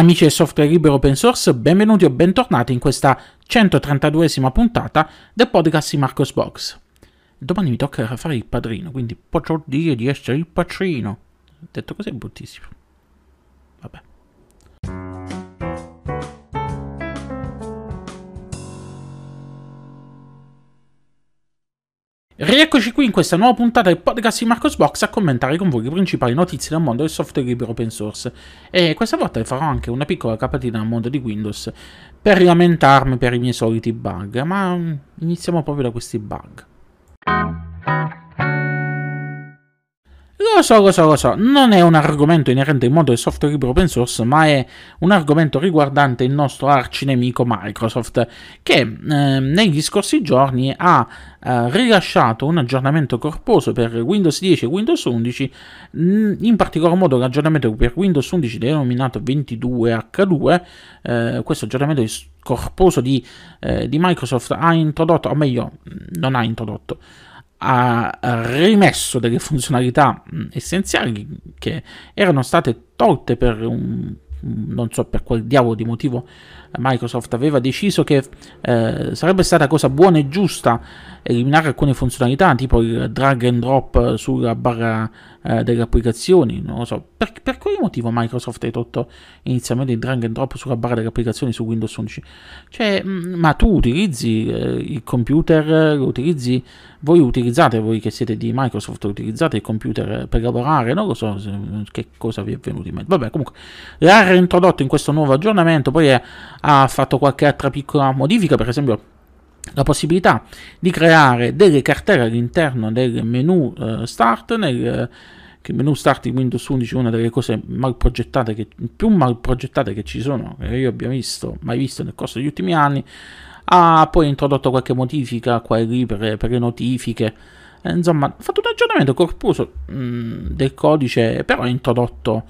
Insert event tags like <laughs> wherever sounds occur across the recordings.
Amici del software libero open source, benvenuti o bentornati in questa 132esima puntata del podcast di Marcos Box. Domani mi toccherà fare il padrino, quindi potrò dire di essere il padrino. Detto così è bruttissimo. Rieccoci qui in questa nuova puntata del podcast di Marcos Box a commentare con voi le principali notizie del mondo del software libero open source e questa volta farò anche una piccola capatina al mondo di Windows per lamentarmi per i miei soliti bug, ma iniziamo proprio da questi bug. Lo so, lo so, lo so, non è un argomento inerente al mondo del software libero open source, ma è un argomento riguardante il nostro arcinemico Microsoft, che eh, negli scorsi giorni ha eh, rilasciato un aggiornamento corposo per Windows 10 e Windows 11, mm, in particolar modo l'aggiornamento per Windows 11 denominato 22H2, eh, questo aggiornamento corposo di, eh, di Microsoft ha introdotto, o meglio, non ha introdotto, ha rimesso delle funzionalità mm, essenziali che erano state tolte per un non so per quel diavolo di motivo Microsoft aveva deciso che eh, sarebbe stata cosa buona e giusta eliminare alcune funzionalità tipo il drag and drop sulla barra eh, delle applicazioni non lo so per, per quale motivo Microsoft ha tolto inizialmente il drag and drop sulla barra delle applicazioni su Windows 11 cioè mh, mm, ma tu utilizzi eh, il computer lo utilizzi voi utilizzate voi che siete di Microsoft utilizzate il computer per lavorare non lo so se, che cosa vi è venuto in mente vabbè comunque l'ha reintrodotto in questo nuovo aggiornamento poi è ha fatto qualche altra piccola modifica, per esempio la possibilità di creare delle cartelle all'interno del menu eh, start nel eh, che menu start di Windows 11 è una delle cose mal progettate che, più mal progettate che ci sono che io abbia visto, mai visto nel corso degli ultimi anni ha poi introdotto qualche modifica qua e lì per, per le notifiche eh, insomma ha fatto un aggiornamento corposo mh, mm, del codice però ha introdotto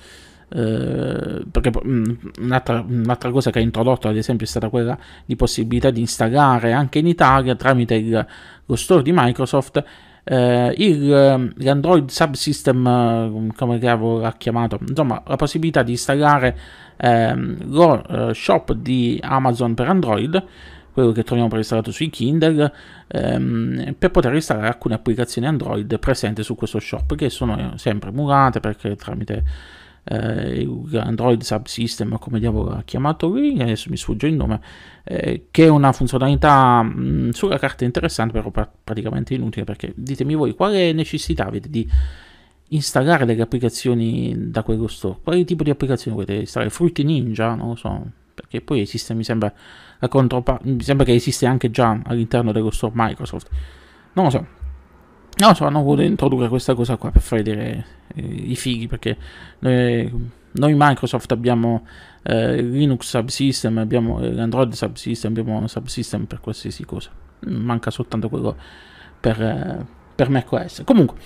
eh, perché mm, un'altra, un'altra, cosa che ha introdotto ad esempio è stata quella di possibilità di installare anche in Italia tramite il, lo store di Microsoft eh, il, eh, l'Android Subsystem, eh, come cavolo l'ha chiamato, insomma la possibilità di installare ehm, lo eh, shop di Amazon per Android, quello che troviamo preinstallato sui Kindle, ehm, per poter installare alcune applicazioni Android presenti su questo shop, che sono sempre emulate perché tramite eh, Android Subsystem, come diavolo ha chiamato lui, adesso mi sfugge il nome, eh, che è una funzionalità mh, mm, sulla carta interessante, però pra praticamente inutile, perché ditemi voi quale necessità avete di installare delle applicazioni da quello store, quale tipo di applicazioni volete installare, Frutti Ninja, non lo so, perché poi esiste, mi sembra, la controparte, mi sembra che esiste anche già all'interno dello store Microsoft, non lo so No, cioè hanno voluto introdurre questa cosa qua per far vedere eh, i fighi, perché noi, noi Microsoft abbiamo eh, Linux subsystem, abbiamo eh, Android subsystem, abbiamo subsystem per qualsiasi cosa. Manca soltanto quello per eh, per me è questo. Comunque,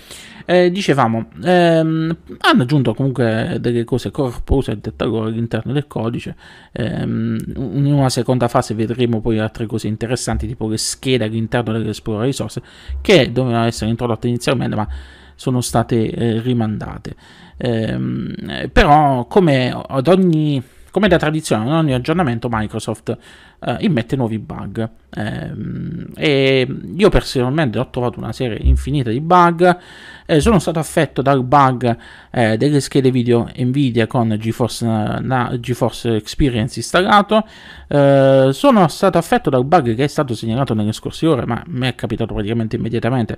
eh, dicevamo, ehm, hanno aggiunto comunque delle cose corpose al dettaglio all'interno del codice. Ehm, in una seconda fase vedremo poi altre cose interessanti, tipo le schede all'interno dell'esplorer risorse, che dovevano essere introdotte inizialmente, ma sono state eh, rimandate. Ehm, però, come ad ogni come da tradizione, in ogni aggiornamento Microsoft eh, immette nuovi bug. Ehm, e io personalmente ho trovato una serie infinita di bug. Eh, sono stato affetto dal bug eh, delle schede video Nvidia con GeForce, na, GeForce Experience installato. Eh, sono stato affetto dal bug che è stato segnalato nelle scorse ore, ma mi è capitato praticamente immediatamente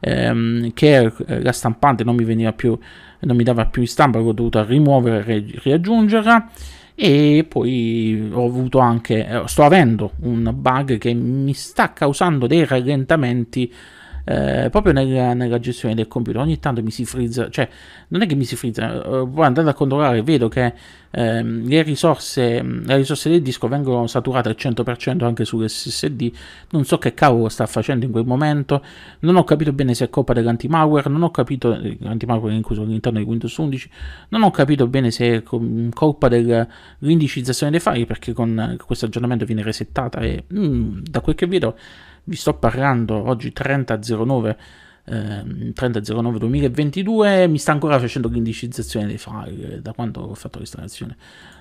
ehm, che eh, la stampante non mi veniva più non mi dava più in stampa, l'ho dovuta rimuovere e riaggiungerla. E poi ho avuto anche, sto avendo un bug che mi sta causando dei rallentamenti eh, proprio nella, nella, gestione del computer ogni tanto mi si frizza, cioè non è che mi si frizza, eh, poi andando a controllare vedo che ehm, le, risorse, le risorse del disco vengono saturate al 100% anche sull'SSD, non so che cavolo sta facendo in quel momento, non ho capito bene se è colpa dell'antimalware. non ho capito, eh, lanti incluso all'interno di Windows 11, non ho capito bene se è colpa dell'indicizzazione dei file perché con eh, questo aggiornamento viene resettata e mm, da quel che vedo vi sto parlando oggi 30.09 30.09 2022 mi sta ancora facendo l'indicizzazione dei file da quando ho fatto l'installazione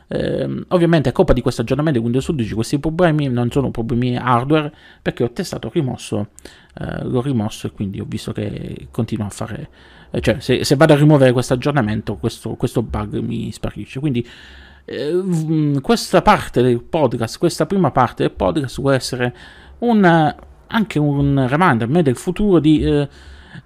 eh, ovviamente a colpa di questo aggiornamento di Windows 11 questi problemi non sono problemi hardware perché ho testato ho rimosso eh, l'ho rimosso e quindi ho visto che continua a fare eh, cioè se, se, vado a rimuovere questo aggiornamento questo, questo bug mi sparisce quindi eh, mm, questa parte del podcast questa prima parte del podcast può essere un anche un reminder a me del futuro di eh,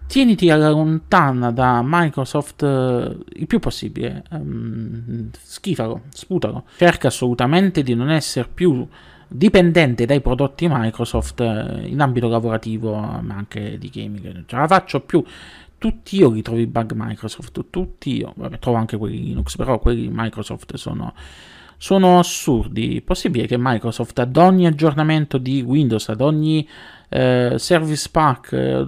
tieniti alla lontana da Microsoft eh, il più possibile, ehm, schifalo, sputalo, cerca assolutamente di non essere più dipendente dai prodotti Microsoft eh, in ambito lavorativo ma anche di gaming, non ce la faccio più. Tutti io ritrovo i bug Microsoft, tutti io, vabbè, trovo anche quelli Linux, però quelli Microsoft sono sono assurdi. Possibile che Microsoft ad ogni aggiornamento di Windows, ad ogni eh, Service Pack, eh,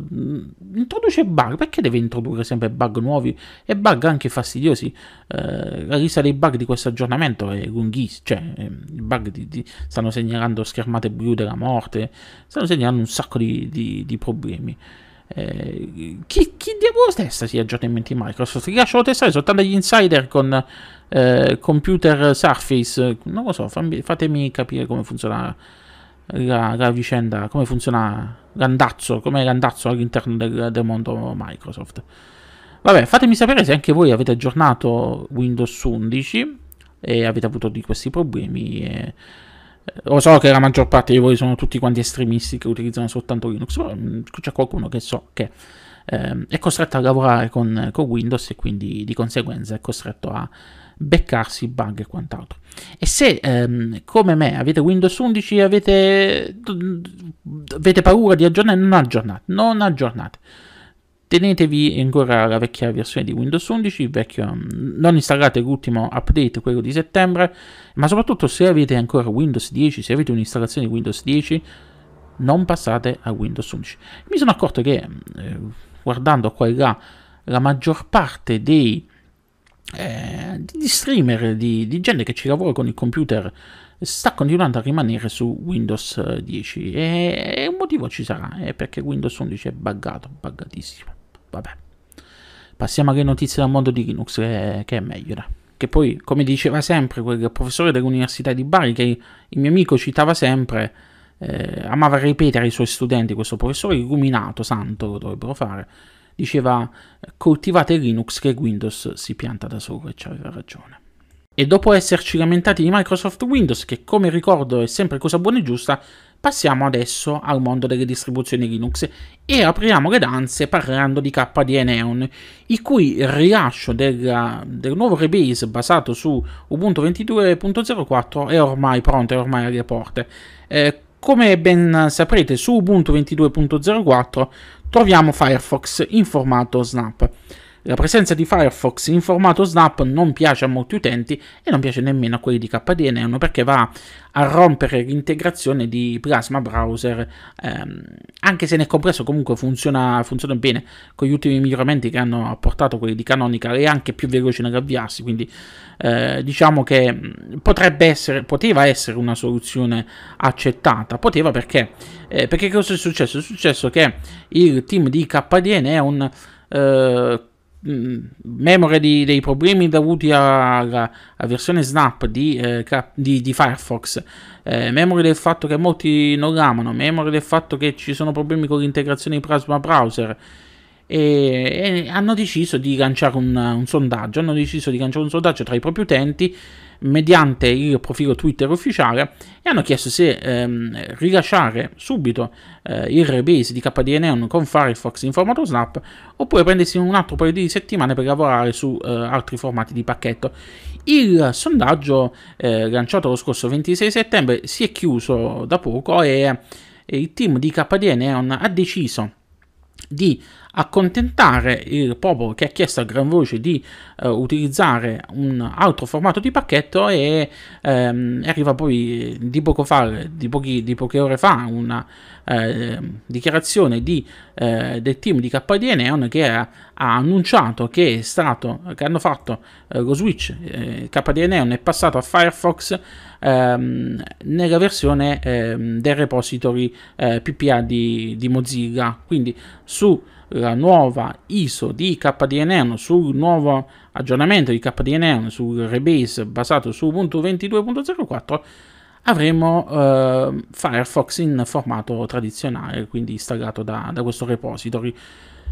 introduce bug? Perché deve introdurre sempre bug nuovi e bug anche fastidiosi? Eh, la lista dei bug di questo aggiornamento è lunghissima, cioè ehm, i bug di, di, stanno segnalando schermate blu della morte, stanno segnalando un sacco di, di problemi. Eh, chi, chi diavolo testa gli aggiornamenti Microsoft? Li lasciano testare soltanto gli insider con eh, computer Surface. Non lo so, fammi, fatemi capire come funziona la, la, vicenda, come funziona l'andazzo, come l'andazzo all'interno del, del mondo Microsoft. Vabbè, fatemi sapere se anche voi avete aggiornato Windows 11 e avete avuto di questi problemi. E lo so che la maggior parte di voi sono tutti quanti estremisti che utilizzano soltanto Linux, però mm, c'è qualcuno che so che eh, è costretto a lavorare con, con, Windows e quindi di conseguenza è costretto a beccarsi bug e quant'altro. E se ehm, come me avete Windows 11 avete, avete paura di aggiornare, non aggiornate, non aggiornate Tenetevi ancora la vecchia versione di Windows 11, vecchio, mm, non installate l'ultimo update, quello di settembre, ma soprattutto se avete ancora Windows 10, se avete un'installazione di Windows 10, non passate a Windows 11. Mi sono accorto che mm, eh, guardando qua e là la maggior parte dei eh, di streamer, di, di, gente che ci lavora con il computer, sta continuando a rimanere su Windows 10 eh, e, e un motivo ci sarà, è perché Windows 11 è buggato, buggatissimo. Vabbè. Passiamo alle notizie dal mondo di Linux, che, che è meglio. Da. Che poi, come diceva sempre quel professore dell'Università di Bari, che il mio amico citava sempre, eh, amava ripetere ai suoi studenti, questo professore illuminato, santo lo dovrebbero fare, diceva coltivate Linux che Windows si pianta da solo e ci aveva ragione. E dopo esserci lamentati di Microsoft Windows, che come ricordo è sempre cosa buona e giusta, Passiamo adesso al mondo delle distribuzioni Linux e apriamo le danze parlando di KDE Neon, il cui rilascio della, del nuovo rebase basato su Ubuntu 22.04 è ormai pronto, è ormai alle porte. Eh, come ben saprete su Ubuntu 22.04 troviamo Firefox in formato Snap. La presenza di Firefox in formato Snap non piace a molti utenti e non piace nemmeno a quelli di KDN1 perché va a rompere l'integrazione di Plasma Browser, ehm, anche se nel compresso comunque funziona, funziona, bene con gli ultimi miglioramenti che hanno apportato quelli di Canonical e anche più veloce nell'avviarsi, quindi eh, diciamo che potrebbe essere, poteva essere una soluzione accettata, poteva perché, eh, perché cosa è successo? È successo che il team di KDN è un... Eh, Mm, memoria di, dei problemi dovuti alla, versione Snap di, eh, di, di Firefox, eh, memoria del fatto che molti non l'amano, memoria del fatto che ci sono problemi con l'integrazione di Plasma Browser. E, e hanno deciso di lanciare un, un sondaggio. Hanno deciso di lanciare un sondaggio tra i propri utenti mediante il profilo Twitter ufficiale e hanno chiesto se ehm, rilasciare subito eh, il rebase di KDE Neon con Firefox in formato Snap oppure prendersi un altro paio di settimane per lavorare su eh, altri formati di pacchetto. Il sondaggio eh, lanciato lo scorso 26 settembre si è chiuso da poco e, e il team di KDE Neon ha deciso di accontentare il popolo che ha chiesto a gran voce di eh, utilizzare un altro formato di pacchetto e ehm, arriva poi eh, di poco fa, di, pochi, di poche ore fa, una eh, dichiarazione di, eh, del team di KDN Neon che ha ha annunciato che, stato, che hanno fatto eh, lo switch eh, KDE è passato a Firefox ehm, nella versione ehm, del repository eh, PPA di, di Mozilla. Quindi sulla nuova ISO di KDE sul nuovo aggiornamento di KDE sul rebase basato su Ubuntu 22.04 avremo eh, Firefox in formato tradizionale, quindi installato da, da questo repository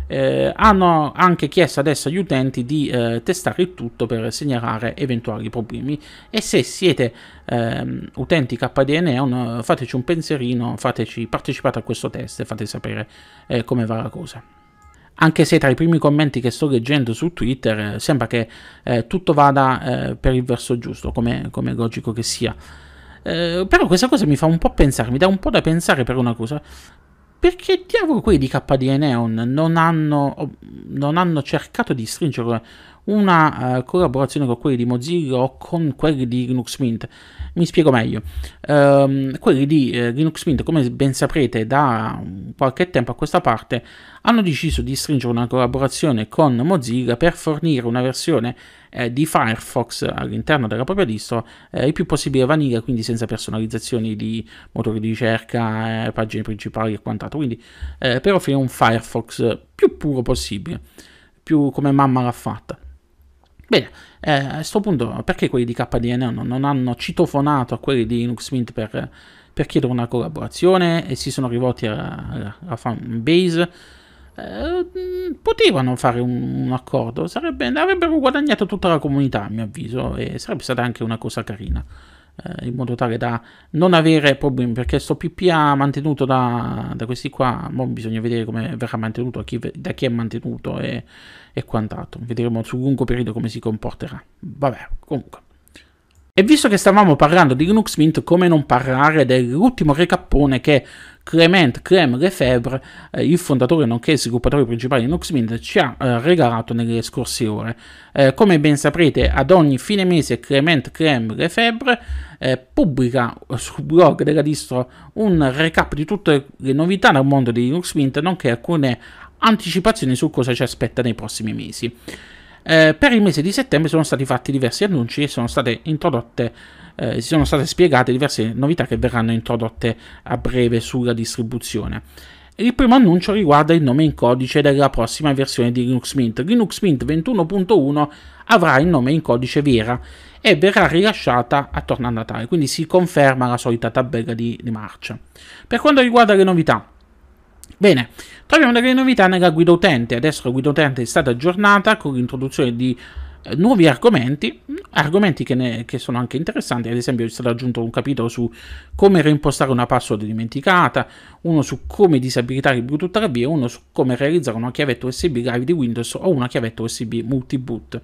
eh, hanno anche chiesto adesso agli utenti di eh, testare il tutto per segnalare eventuali problemi e se siete ehm, utenti KDE Neon fateci un pensierino, fateci, partecipate a questo test e fate sapere eh, come va la cosa anche se tra i primi commenti che sto leggendo su Twitter eh, sembra che eh, tutto vada eh, per il verso giusto, come, come logico che sia. Eh, però questa cosa mi fa un po' pensare, mi dà un po' da pensare per una cosa perché diavolo quelli di KDE Neon non hanno, non hanno cercato di stringere una uh, collaborazione con quelli di Mozilla o con quelli di Linux Mint? Mi spiego meglio. Ehm, quelli di eh, Linux Mint, come ben saprete, da qualche tempo a questa parte hanno deciso di stringere una collaborazione con Mozilla per fornire una versione eh, di Firefox all'interno della propria distro eh, il più possibile vanilla, quindi senza personalizzazioni di motori di ricerca, eh, pagine principali e quant'altro. Quindi eh, per offrire un Firefox più puro possibile, più come mamma l'ha fatta. Bene, eh, a questo punto perché quelli di KDN non, hanno citofonato a quelli di Linux Mint per, per chiedere una collaborazione e si sono rivolti alla, fanbase? Eh, potevano fare un, un accordo, sarebbe, avrebbero guadagnato tutta la comunità a mio avviso e sarebbe stata anche una cosa carina eh, in modo tale da non avere problemi perché sto PPA mantenuto da, da questi qua mo bisogna vedere come verrà mantenuto chi, da chi è mantenuto e, e quant'altro vedremo sul lungo periodo come si comporterà vabbè comunque e visto che stavamo parlando di Linux Mint, come non parlare dell'ultimo recappone che Clement Clem Lefebvre, eh, il fondatore nonché sviluppatore principale di Linux Mint, ci ha eh, regalato nelle scorse ore. Eh, come ben saprete, ad ogni fine mese Clement Clem Lefebvre eh, pubblica eh, sul blog della distro un recap di tutte le novità dal mondo di Linux Mint, nonché alcune anticipazioni su cosa ci aspetta nei prossimi mesi. Eh, per il mese di settembre sono stati fatti diversi annunci e sono state introdotte eh, si sono state spiegate diverse novità che verranno introdotte a breve sulla distribuzione. Il primo annuncio riguarda il nome in codice della prossima versione di Linux Mint. Linux Mint 21.1 avrà il nome in codice Vera e verrà rilasciata attorno a Natale, quindi si conferma la solita tabella di, di marcia. Per quanto riguarda le novità, Bene, troviamo delle novità nella guida utente. Adesso la guida utente è stata aggiornata con l'introduzione di eh, nuovi argomenti, argomenti che, ne, che, sono anche interessanti, ad esempio è stato aggiunto un capitolo su come reimpostare una password dimenticata, uno su come disabilitare il Bluetooth RB e uno su come realizzare una chiavetta USB live di Windows o una chiavetta USB multiboot.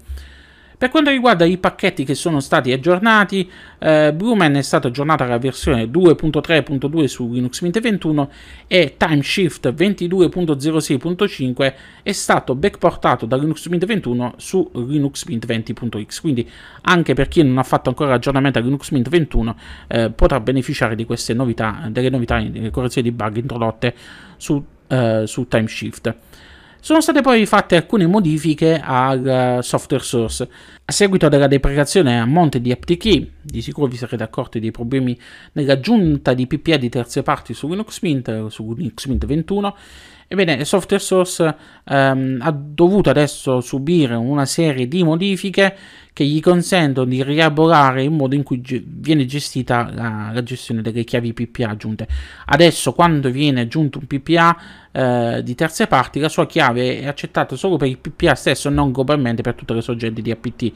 Per quanto riguarda i pacchetti che sono stati aggiornati, eh, Blumen è stata aggiornata alla versione 2.3.2 su Linux Mint 21 e Timeshift 22.06.5 è stato backportato da Linux Mint 21 su Linux Mint 20.x. Quindi anche per chi non ha fatto ancora aggiornamento a Linux Mint 21 eh, potrà beneficiare di queste novità, delle novità, delle correzioni di bug introdotte su, eh, su Timeshift sono state poi fatte alcune modifiche al eh, software source. A seguito della deprecazione a monte di AptiKey, di sicuro vi sarete accorti dei problemi nell'aggiunta di PPA di terze parti su Linux Mint, su Linux Mint 21, Ebbene, il software source ehm, ha dovuto adesso subire una serie di modifiche che gli consentono di rielaborare il modo in cui ge- viene gestita la, la, gestione delle chiavi PPA aggiunte. Adesso, quando viene aggiunto un PPA eh, di terze parti, la sua chiave è accettata solo per il PPA stesso, non globalmente per tutte le sorgenti di APT.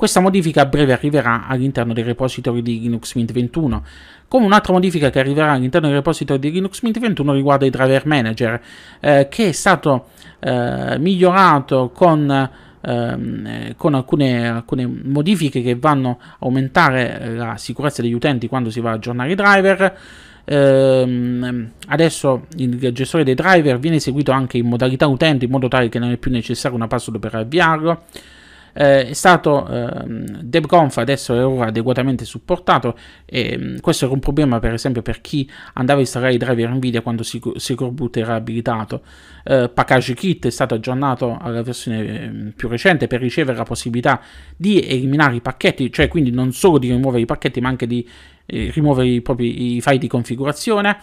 Questa modifica a breve arriverà all'interno del repository di Linux Mint 21, come un'altra modifica che arriverà all'interno del repository di Linux Mint 21 riguarda i driver manager, eh, che è stato eh, migliorato con ehm, eh, con alcune, alcune, modifiche che vanno a aumentare eh, la sicurezza degli utenti quando si va a aggiornare i driver. Ehm, adesso il gestore dei driver viene eseguito anche in modalità utente in modo tale che non è più necessaria una password per avviarlo eh, è stato ehm, DebConf adesso è ora adeguatamente supportato e mm, questo era un problema per esempio per chi andava a installare i driver Nvidia quando Secure Boot era abilitato eh, PackageKit è stato aggiornato alla versione ehm, più recente per ricevere la possibilità di eliminare i pacchetti cioè quindi non solo di rimuovere i pacchetti ma anche di eh, rimuovere i propri i file di configurazione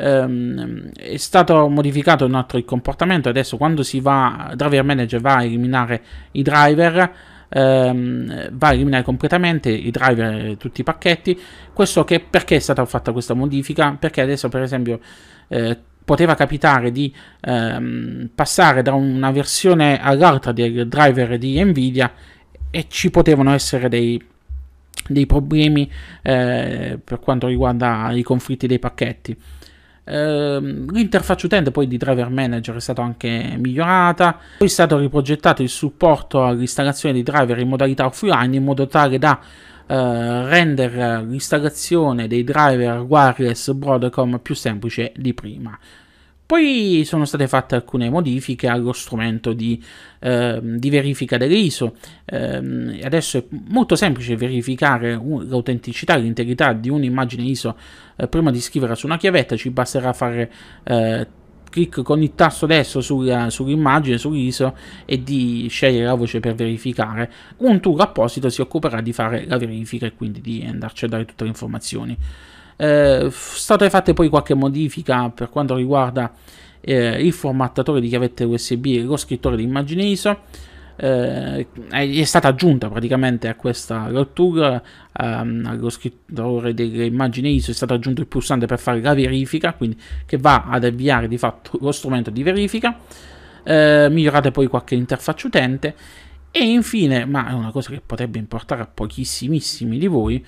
ehm, è stato modificato un altro il comportamento. Adesso quando si va, Driver Manager va a eliminare i driver, ehm, va a eliminare completamente i driver, tutti i pacchetti. Questo che, perché è stata fatta questa modifica? Perché adesso per esempio... Eh, poteva capitare di ehm, passare da una versione all'altra del driver di Nvidia e ci potevano essere dei, dei problemi eh, per quanto riguarda i conflitti dei pacchetti. Ehm, l'interfaccia utente poi di Driver Manager è stata anche migliorata, poi è stato riprogettato il supporto all'installazione di driver in modalità offline in modo tale da Uh, rendere l'installazione dei driver wireless Broadcom più semplice di prima. Poi sono state fatte alcune modifiche allo strumento di, eh, di verifica dell'ISO. Eh, adesso è molto semplice verificare l'autenticità e l'integrità di un'immagine ISO eh, prima di scriverla su una chiavetta, ci basterà fare eh, clic con il tasto destro sulla, sull'immagine, sull'ISO e di scegliere la voce per verificare. Un tool apposito si occuperà di fare la verifica e quindi di andarci a dare tutte le informazioni è eh, stata fatta poi qualche modifica per quanto riguarda eh, il formattatore di chiavette USB e lo scrittore di immagine ISO. Eh, è stata aggiunta praticamente a questa rottura ehm, allo scrittore delle immagini ISO è stato aggiunto il pulsante per fare la verifica quindi che va ad avviare di fatto lo strumento di verifica eh, migliorate poi qualche interfaccia utente e infine ma è una cosa che potrebbe importare a pochissimissimi di voi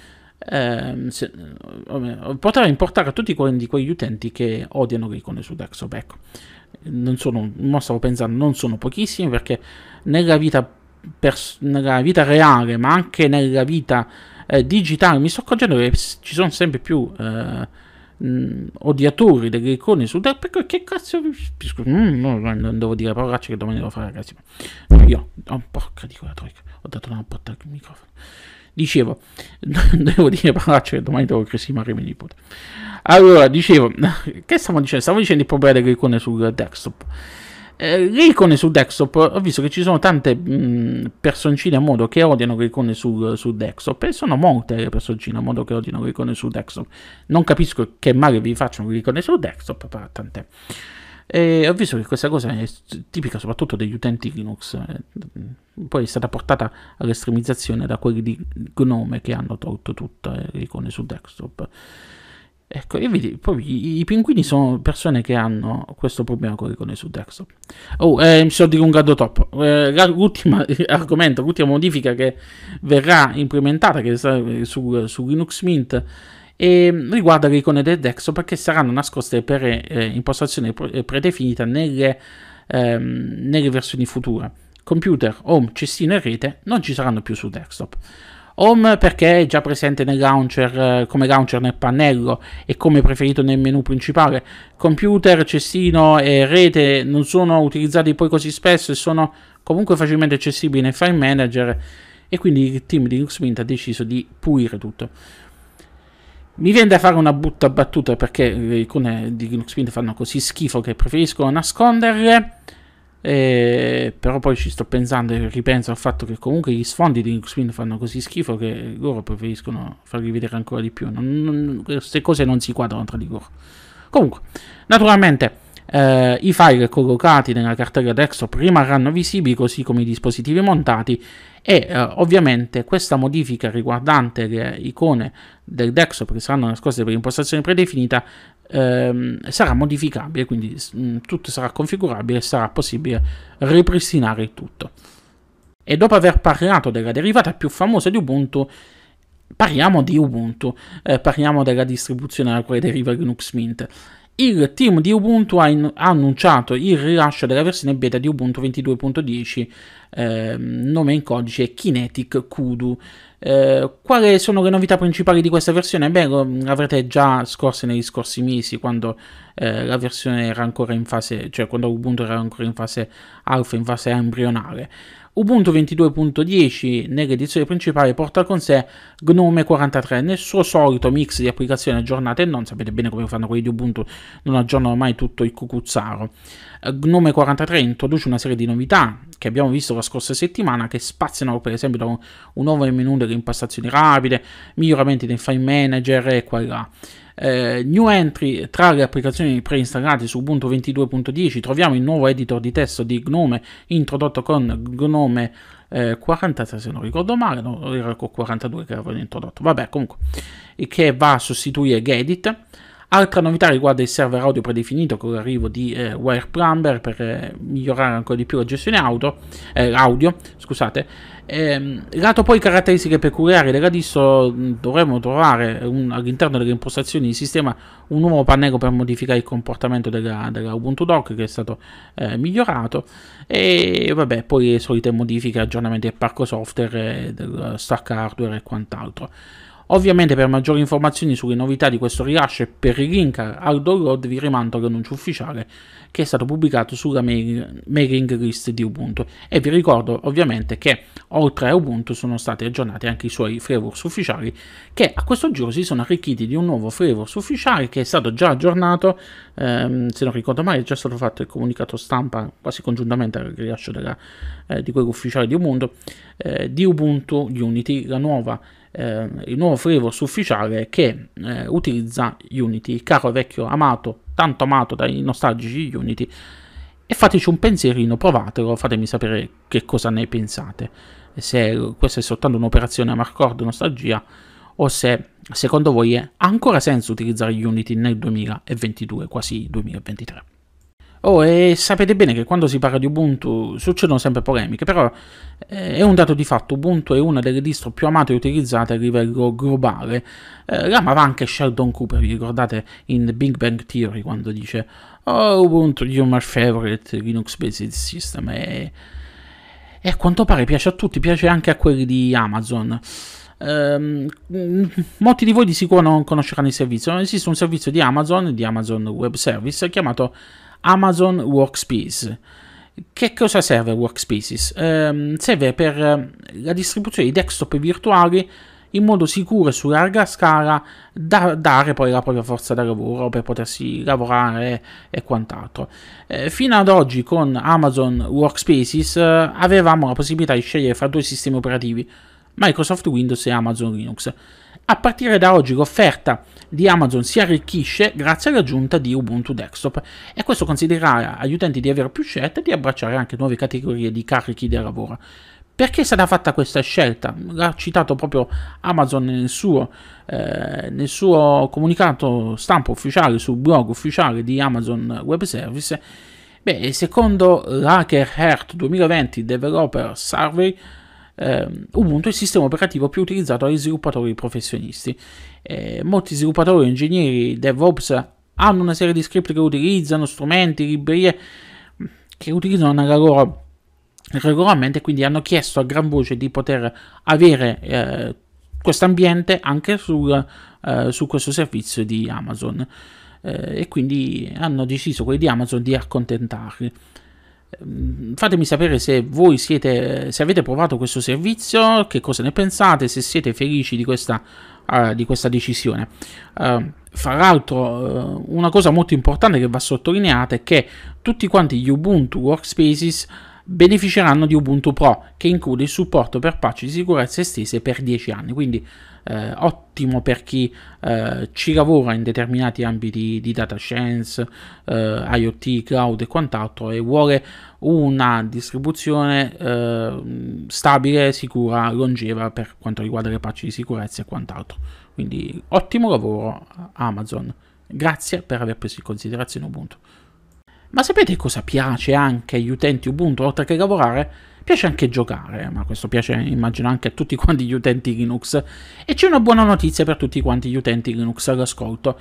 eh, potrà importare a tutti quelli di quegli utenti che odiano l'icone su desktop. Ecco, non sono, non stavo pensando, non sono pochissimi perché nella vita, pers- nella vita reale, ma anche nella vita eh, digitale, mi sto accorgendo che ci sono sempre più mh, eh, mm, odiatori delle icone su desktop. Perché che cazzo, scusa, mm, no, non devo dire parolacce che domani devo fare, ragazzi. io, oh, porca di quella troica, ho dato una botta al microfono. Dicevo, <laughs> devo dire parolacce che domani devo crescere mio nipote. Allora, dicevo, <laughs> che stavo dicendo? Stavo dicendo il problema delle icone sul desktop. Eh, le icone sul desktop, ho visto che ci sono tante mh, personcine a modo che odiano le icone sul, sul, desktop e sono molte le personcine a modo che odiano le icone sul desktop. Non capisco che male vi facciano le icone sul desktop, però tant'è. E ho visto che questa cosa è tipica soprattutto degli utenti Linux, eh. mm, poi è stata portata all'estremizzazione da quelli di Gnome che hanno tolto tutte eh, le icone su desktop. Ecco, io vedi, poi i pinguini sono persone che hanno questo problema con le icone su desktop. Oh, eh, mi sono dilungato troppo. Eh, l'ultimo <laughs> argomento, l'ultima modifica che verrà implementata che su, su Linux Mint e mm, riguarda le icone del desktop perché saranno nascoste per eh, impostazione eh, predefinita nelle, ehm, nelle versioni future. Computer, home, cestino e rete non ci saranno più sul desktop. Home perché è già presente nel launcher, eh, come launcher nel pannello e come preferito nel menu principale. Computer, cestino e rete non sono utilizzati poi così spesso e sono comunque facilmente accessibili nel file manager e quindi il team di Linux Mint ha deciso di pulire tutto. Mi viene da fare una butta battuta perché eh, le icone di Linux Mint fanno così schifo che preferisco nasconderle. Eh, però poi ci sto pensando e ripenso al fatto che comunque gli sfondi di Linux Mint fanno così schifo che loro preferiscono farli vedere ancora di più. Non, non, queste cose non si quadrano tra di loro. Comunque, naturalmente, eh, i file collocati nella cartella desktop rimarranno visibili così come i dispositivi montati e eh, ovviamente questa modifica riguardante le icone del desktop che saranno nascoste per impostazione predefinita ehm, sarà modificabile, quindi mh, mm, tutto sarà configurabile e sarà possibile ripristinare il tutto. E dopo aver parlato della derivata più famosa di Ubuntu, parliamo di Ubuntu, eh, parliamo della distribuzione alla quale deriva Linux Mint il team di Ubuntu ha, in- ha, annunciato il rilascio della versione beta di Ubuntu 22.10, eh, nome in codice Kinetic Kudu. Eh, quali sono le novità principali di questa versione? Beh, lo avrete già scorse negli scorsi mesi, quando eh, la versione era ancora in fase, cioè quando Ubuntu era ancora in fase alfa, in fase embrionale. Ubuntu 22.10 nell'edizione principale porta con sé Gnome 43 nel suo solito mix di applicazioni aggiornate e non, sapete bene come fanno quelli di Ubuntu, non aggiornano mai tutto il cucuzzaro. Gnome 43 introduce una serie di novità, che abbiamo visto la scorsa settimana che spaziano per esempio da un, un over menu delle impostazioni rapide, miglioramenti del file manager e qua e là. Eh, new entry tra le applicazioni preinstallate su Ubuntu 22.10 troviamo il nuovo editor di testo di Gnome introdotto con Gnome eh, 43 se non ricordo male, no, era con 42 che avevo introdotto, vabbè comunque, che va a sostituire Gedit Altra novità riguarda il server audio predefinito con l'arrivo di eh, Plumber per eh, migliorare ancora di più la gestione auto, eh, audio. Scusate. Eh, lato poi caratteristiche peculiari della distro, mm, dovremmo trovare un, all'interno delle impostazioni di sistema un nuovo pannello per modificare il comportamento della, della Ubuntu Dock che è stato eh, migliorato e vabbè poi le solite modifiche, aggiornamenti del parco software, eh, del eh, stack hardware e quant'altro. Ovviamente per maggiori informazioni sulle novità di questo rilascio e per il link al download vi rimando all'annuncio ufficiale che è stato pubblicato sulla mailing list di Ubuntu e vi ricordo ovviamente che oltre a Ubuntu sono stati aggiornati anche i suoi flavors ufficiali che a questo giro si sono arricchiti di un nuovo flavors ufficiale che è stato già aggiornato ehm, se non ricordo male è già stato fatto il comunicato stampa quasi congiuntamente al rilascio della, eh, di quello ufficiale di Ubuntu eh, di Ubuntu Unity la nuova eh, il nuovo framework ufficiale che eh, utilizza Unity, il caro vecchio amato, tanto amato dai nostalgici Unity. E fateci un pensierino, provatelo, fatemi sapere che cosa ne pensate. Se questa è soltanto un'operazione a Marcord nostalgia o se secondo voi ha ancora senso utilizzare Unity nel 2022, quasi 2023. Oh, e sapete bene che quando si parla di Ubuntu succedono sempre polemiche, però eh, è un dato di fatto, Ubuntu è una delle distro più amate e utilizzate a livello globale. Eh, l'amava anche Sheldon Cooper, vi ricordate in The Big Bang Theory quando dice Oh, Ubuntu, you're my favorite Linux-based system. E, e a quanto pare piace a tutti, piace anche a quelli di Amazon. Um, molti di voi di sicuro non conosceranno il servizio. Esiste un servizio di Amazon, di Amazon Web Service, chiamato Amazon Workspace. Che cosa serve Workspaces? Eh, serve per eh, la distribuzione di desktop virtuali in modo sicuro e su larga scala da dare poi la propria forza da lavoro per potersi lavorare e quant'altro. Eh, fino ad oggi con Amazon Workspaces eh, avevamo la possibilità di scegliere fra due sistemi operativi, Microsoft Windows e Amazon Linux. A partire da oggi l'offerta di Amazon si arricchisce grazie all'aggiunta di Ubuntu Desktop e questo considererà agli utenti di avere più scelte e di abbracciare anche nuove categorie di carichi da lavoro. Perché è stata fatta questa scelta? L'ha citato proprio Amazon nel suo, eh, nel suo comunicato stampa ufficiale sul blog ufficiale di Amazon Web Service. Beh, secondo l'Hacker Heart 2020 Developer Survey, eh, Ubuntu è il sistema operativo più utilizzato dagli sviluppatori professionisti. Eh, molti sviluppatori, ingegneri, DevOps hanno una serie di script che utilizzano, strumenti, librerie che utilizzano nella loro regolamento e quindi hanno chiesto a gran voce di poter avere eh, questo ambiente anche sul, eh, su questo servizio di Amazon eh, e quindi hanno deciso quelli di Amazon di accontentarli. Ehm, fatemi sapere se voi siete, se avete provato questo servizio, che cosa ne pensate, se siete felici di questa, uh, di questa decisione. Uh, fra l'altro, uh, una cosa molto importante che va sottolineata è che tutti quanti gli Ubuntu Workspaces beneficeranno di Ubuntu Pro, che include il supporto per patch di sicurezza estese per 10 anni. Quindi eh, ottimo per chi eh, ci lavora in determinati ambiti di data science, eh, IoT, cloud e quant'altro e vuole una distribuzione eh, stabile, sicura, longeva per quanto riguarda le patch di sicurezza e quant'altro. Quindi ottimo lavoro Amazon. Grazie per aver preso in considerazione Ubuntu. Ma sapete cosa piace anche agli utenti Ubuntu oltre che lavorare? piace anche giocare, ma questo piace immagino anche a tutti quanti gli utenti Linux. E c'è una buona notizia per tutti quanti gli utenti Linux all'ascolto.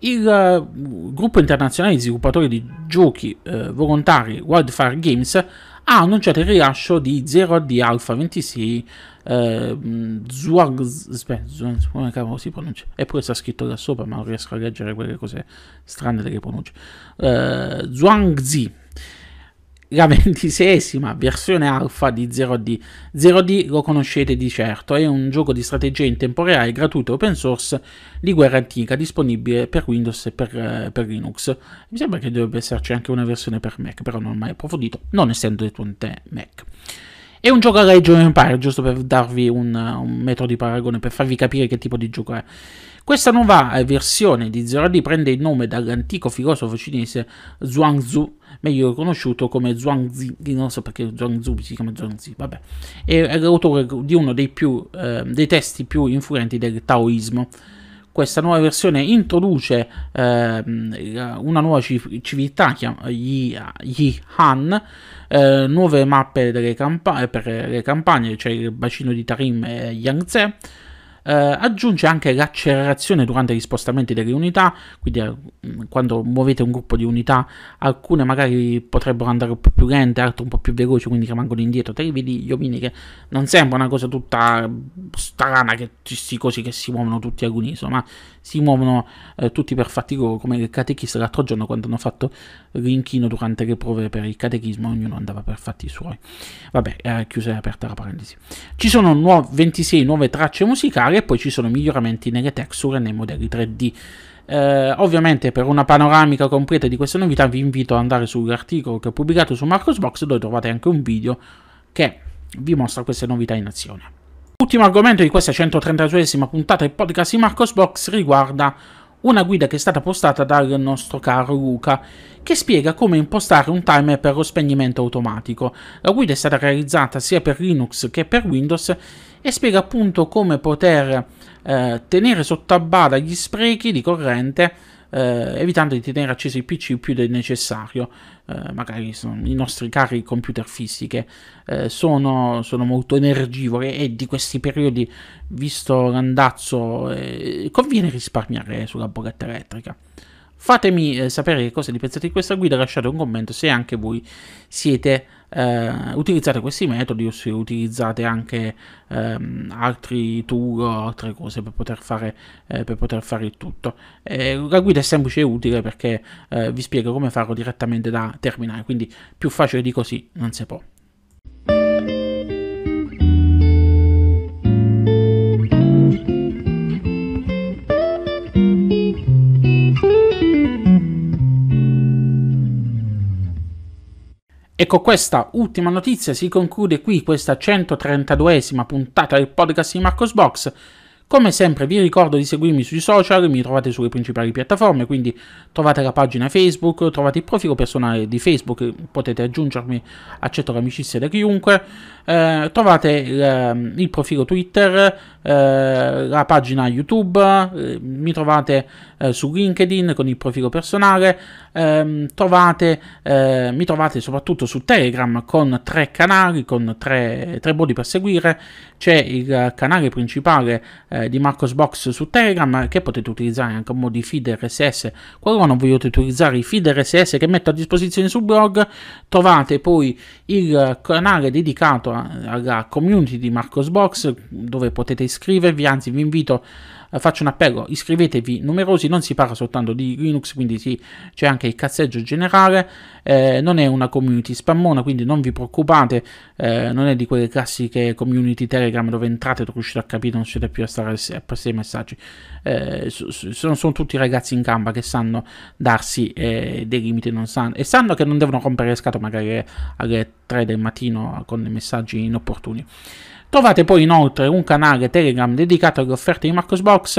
Il uh, gruppo internazionale di sviluppatori di giochi uh, volontari Wildfire Games ha annunciato il rilascio di 0D Alpha 26 eh, Zwarg, come cavolo si pronuncia? Eppure sta scritto là sopra, ma non riesco a leggere quelle cose strane delle pronunce. Eh, Zhuangzi la ventisesima versione alfa di 0D. 0D lo conoscete di certo, è un gioco di strategia in tempo reale gratuito open source di guerra antica disponibile per Windows e per, eh, per Linux. Mi sembra che dovrebbe esserci anche una versione per Mac, però non ho mai approfondito, non essendo detonte Mac. È un gioco a Region Empire, giusto per darvi un, un metro di paragone, per farvi capire che tipo di gioco è. Questa nuova eh, versione di 0D prende il nome dall'antico filosofo cinese Zhuangzi meglio conosciuto come Zhuangzi, non so perché Zhuangzi si chiama Zhuangzi, vabbè, è l'autore di uno dei, più, eh, dei testi più influenti del taoismo questa nuova versione introduce eh, una nuova civiltà, gli, gli Han, eh, nuove mappe campa- per le campagne, cioè il bacino di Tarim e Yangtze, eh, aggiunge anche l'accelerazione durante gli spostamenti delle unità, quindi eh, quando muovete un gruppo di unità alcune magari potrebbero andare un po' più lente, altre un po' più veloci, quindi rimangono indietro, te li vedi gli omini che non sembra una cosa tutta strana che si, così che si muovono tutti all'unisono, ma si muovono eh, tutti per fatti loro, come il catechista l'altro giorno quando hanno fatto l'inchino durante le prove per il catechismo, ognuno andava per fatti suoi. Vabbè, eh, chiusa e aperta la parentesi. Ci sono nuove, 26 nuove tracce musicali e poi ci sono miglioramenti nelle texture e nei modelli 3D. Eh, ovviamente per una panoramica completa di queste novità vi invito ad andare sull'articolo che ho pubblicato su Marcosbox dove trovate anche un video che vi mostra queste novità in azione. Ultimo argomento di questa 132esima puntata del podcast di Marcosbox riguarda una guida che è stata postata dal nostro caro Luca, che spiega come impostare un timer per lo spegnimento automatico. La guida è stata realizzata sia per Linux che per Windows e spiega appunto come poter eh, tenere sotto a bada gli sprechi di corrente eh, evitando di tenere acceso il PC più del necessario. Eh, magari i nostri cari computer fissi che eh, sono, sono, molto energivori e di questi periodi, visto l'andazzo, eh, conviene risparmiare sulla bolletta elettrica. Fatemi eh, sapere che cosa ne pensate di questa guida, lasciate un commento se anche voi siete eh, utilizzate questi metodi o se utilizzate anche ehm, altri tool o altre cose per poter fare, eh, per poter fare il tutto. Eh, la guida è semplice e utile perché eh, vi spiego come farlo direttamente da terminale, quindi più facile di così non si può. E con questa ultima notizia si conclude qui questa 132esima puntata del podcast di Marcos Box. Come sempre vi ricordo di seguirmi sui social, mi trovate sulle principali piattaforme, quindi trovate la pagina Facebook, trovate il profilo personale di Facebook, potete aggiungermi, accetto l'amicizia da chiunque, eh, trovate il, ehm, il, profilo Twitter, eh, la pagina YouTube, eh, mi trovate eh, su LinkedIn con il profilo personale, ehm, trovate, eh, mi trovate soprattutto su Telegram con tre canali, con tre, tre modi per seguire, c'è il canale principale eh, di Marcosbox su Telegram che potete utilizzare anche a modo di feed RSS. Qualora non volete utilizzare i feed RSS che metto a disposizione sul blog, trovate poi il canale dedicato alla community di Marcosbox dove potete iscrivervi, anzi vi invito a eh, faccio un appello, iscrivetevi numerosi, non si parla soltanto di Linux, quindi sì, c'è anche il cazzeggio generale, eh, non è una community spammona, quindi non vi preoccupate, eh, non è di quelle classiche community Telegram dove entrate, non riuscite a capire, non siete più a stare a passare i messaggi, eh, sono, sono, tutti ragazzi in gamba che sanno darsi eh, dei limiti sanno, e sanno che non devono rompere le scatole magari alle 3 del mattino con messaggi inopportuni. Trovate poi inoltre un canale Telegram dedicato alle offerte di Marcosbox,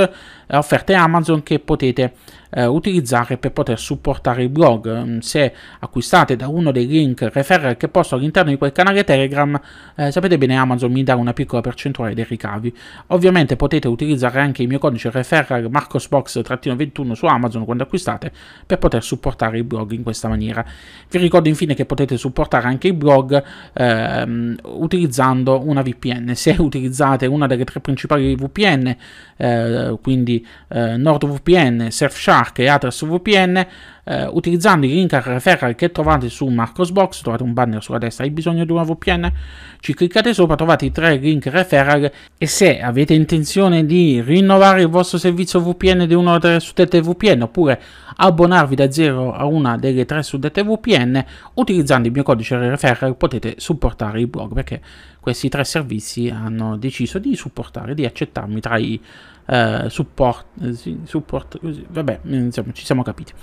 eh, offerte Amazon che potete eh, utilizzare per poter supportare il blog. Mm, se acquistate da uno dei link referral che posto all'interno di quel canale Telegram, eh, sapete bene Amazon mi dà una piccola percentuale dei ricavi. Ovviamente potete utilizzare anche il mio codice referral marcosbox-21 su Amazon quando acquistate per poter supportare il blog in questa maniera. Vi ricordo infine che potete supportare anche il blog ehm, utilizzando una VPN. Se <laughs> utilizzate una delle tre principali VPN, eh, quindi eh, NordVPN, Surfshark, car che è AtrasVPN eh, utilizzando i link al referral che trovate su Marcosbox, trovate un banner sulla destra, hai bisogno di una VPN, ci cliccate sopra, trovate i tre link referral e se avete intenzione di rinnovare il vostro servizio VPN di una delle suddette VPN oppure abbonarvi da zero a una delle tre suddette VPN, utilizzando il mio codice referral potete supportare il blog perché questi tre servizi hanno deciso di supportare, di accettarmi tra i eh, support, eh, sì, support vabbè, mm, insomma, ci siamo capiti.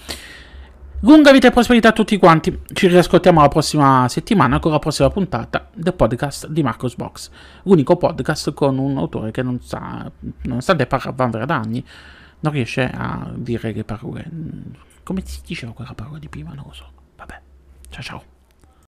Lunga vita e prosperità a tutti quanti. Ci riascoltiamo la prossima settimana con la prossima puntata del podcast di Marcos Box. L'unico podcast con un autore che non sa, nonostante parla da anni, non riesce a dire le parole. Mm, come si diceva quella parola di prima? Non lo so. Vabbè. Ciao ciao.